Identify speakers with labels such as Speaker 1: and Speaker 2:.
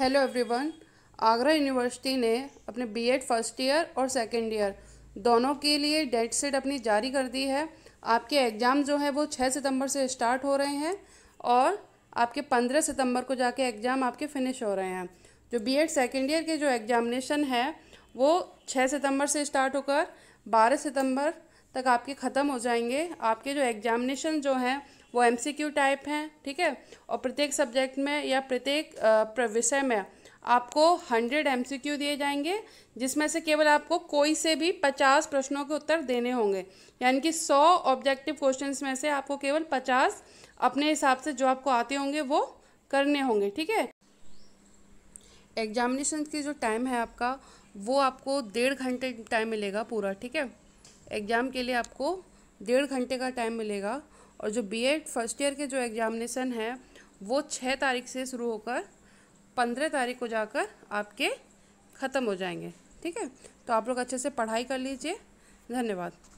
Speaker 1: hello everyone Agra university ने अपने BEd first year और सेकेंड ईयर दोनों के लिए डेट सेट अपनी जारी कर दी है आपके एग्ज़ाम जो है वो छः सितंबर से स्टार्ट हो रहे हैं और आपके पंद्रह सितंबर को जाके एग्ज़ाम आपके फिनिश हो रहे हैं जो बी एड सेकेंड ईयर के जो एग्ज़ामिनेशन है वो छः सितंबर से स्टार्ट होकर बारह सितम्बर तक आपके ख़त्म हो जाएंगे आपके जो एग्ज़ामिनेशन जो हैं वो क्यू टाइप हैं ठीक है और प्रत्येक सब्जेक्ट में या प्रत्येक विषय में आपको हंड्रेड एम सी क्यू दिए जाएंगे जिसमें से केवल आपको कोई से भी पचास प्रश्नों के उत्तर देने होंगे यानी कि सौ ऑब्जेक्टिव क्वेश्चन में से आपको केवल पचास अपने हिसाब से जो आपको आते होंगे वो करने होंगे ठीक है एग्जामिनेशन की जो टाइम है आपका वो आपको डेढ़ घंटे टाइम मिलेगा पूरा ठीक है एग्ज़ाम के लिए आपको डेढ़ घंटे का टाइम मिलेगा और जो बीएड फर्स्ट ईयर के जो एग्ज़ामिनेसन है वो छः तारीख से शुरू होकर पंद्रह तारीख को जाकर आपके ख़त्म हो जाएंगे ठीक है तो आप लोग अच्छे से पढ़ाई कर लीजिए धन्यवाद